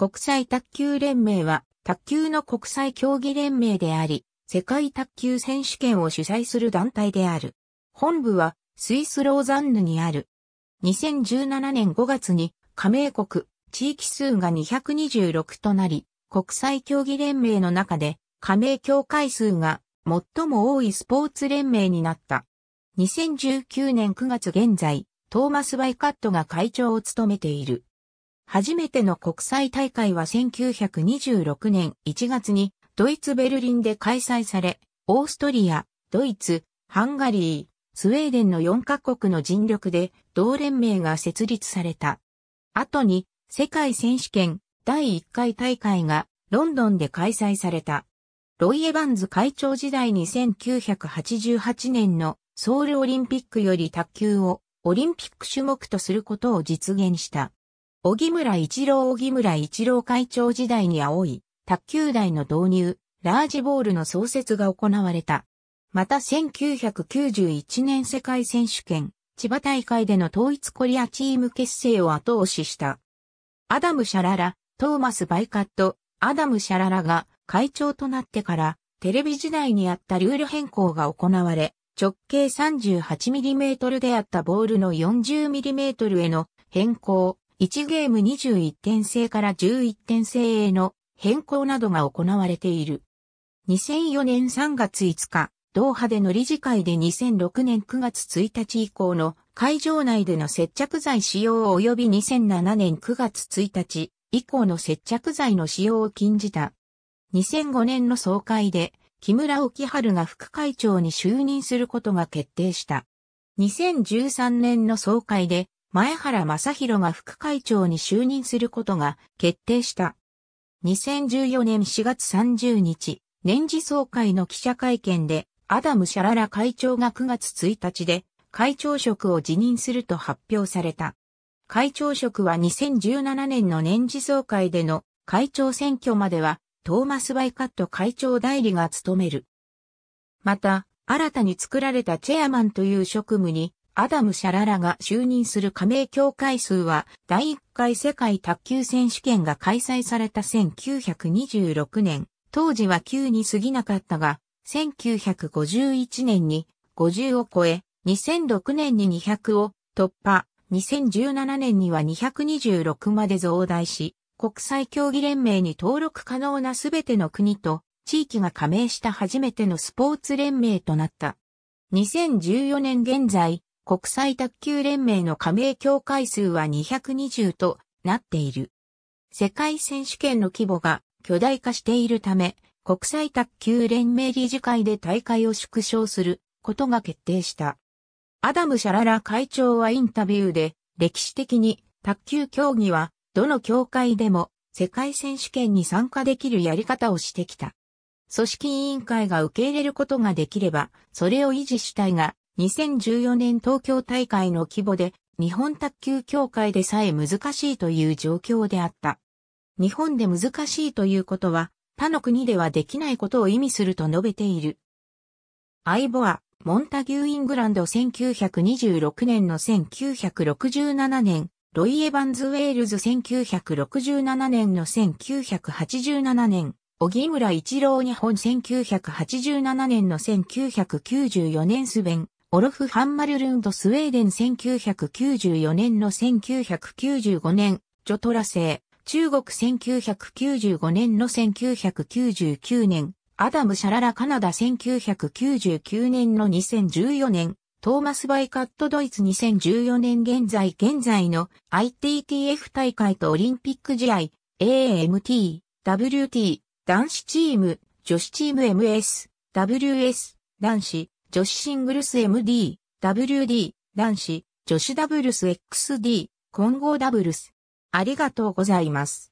国際卓球連盟は、卓球の国際競技連盟であり、世界卓球選手権を主催する団体である。本部は、スイスローザンヌにある。2017年5月に、加盟国、地域数が226となり、国際競技連盟の中で、加盟協会数が最も多いスポーツ連盟になった。2019年9月現在、トーマス・バイカットが会長を務めている。初めての国際大会は1926年1月にドイツベルリンで開催され、オーストリア、ドイツ、ハンガリー、スウェーデンの4カ国の尽力で同連盟が設立された。後に世界選手権第1回大会がロンドンで開催された。ロイ・エバンズ会長時代に1988年のソウルオリンピックより卓球をオリンピック種目とすることを実現した。小木村一郎小木村一郎会長時代に青い、卓球台の導入、ラージボールの創設が行われた。また1991年世界選手権、千葉大会での統一コリアチーム結成を後押しした。アダム・シャララ、トーマス・バイカット、アダム・シャララが会長となってから、テレビ時代にあったルール変更が行われ、直径 38mm であったボールの 40mm への変更、1ゲーム21点制から11点制への変更などが行われている。2004年3月5日、ドーハでの理事会で2006年9月1日以降の会場内での接着剤使用及び2007年9月1日以降の接着剤の使用を禁じた。2005年の総会で木村沖春が副会長に就任することが決定した。2013年の総会で前原正宏が副会長に就任することが決定した。2014年4月30日、年次総会の記者会見で、アダム・シャララ会長が9月1日で会長職を辞任すると発表された。会長職は2017年の年次総会での会長選挙まではトーマス・バイカット会長代理が務める。また、新たに作られたチェアマンという職務にアダム・シャララが就任する加盟協会数は、第1回世界卓球選手権が開催された1926年、当時は9に過ぎなかったが、1951年に50を超え、2006年に200を突破、2017年には226まで増大し、国際競技連盟に登録可能なすべての国と地域が加盟した初めてのスポーツ連盟となった。2014年現在、国際卓球連盟の加盟協会数は220となっている。世界選手権の規模が巨大化しているため、国際卓球連盟理事会で大会を縮小することが決定した。アダム・シャララ会長はインタビューで、歴史的に卓球競技はどの協会でも世界選手権に参加できるやり方をしてきた。組織委員会が受け入れることができれば、それを維持したいが、2014年東京大会の規模で日本卓球協会でさえ難しいという状況であった。日本で難しいということは他の国ではできないことを意味すると述べている。アイボア、モンタギューイングランド1926年の1967年、ロイ・エヴァンズ・ウェールズ1967年の1987年、小木村一郎日本1987年の1994年スベン、オロフ・ハンマルルンド・スウェーデン1994年の1995年、ジョトラ製、中国1995年の1999年、アダム・シャララ・カナダ1999年の2014年、トーマス・バイカット・ドイツ2014年現在現在の ITTF 大会とオリンピック試合、AMT、WT、男子チーム、女子チーム MS、WS、男子、女子シングルス MD、WD、男子、女子ダブルス XD、混合ダブルス。ありがとうございます。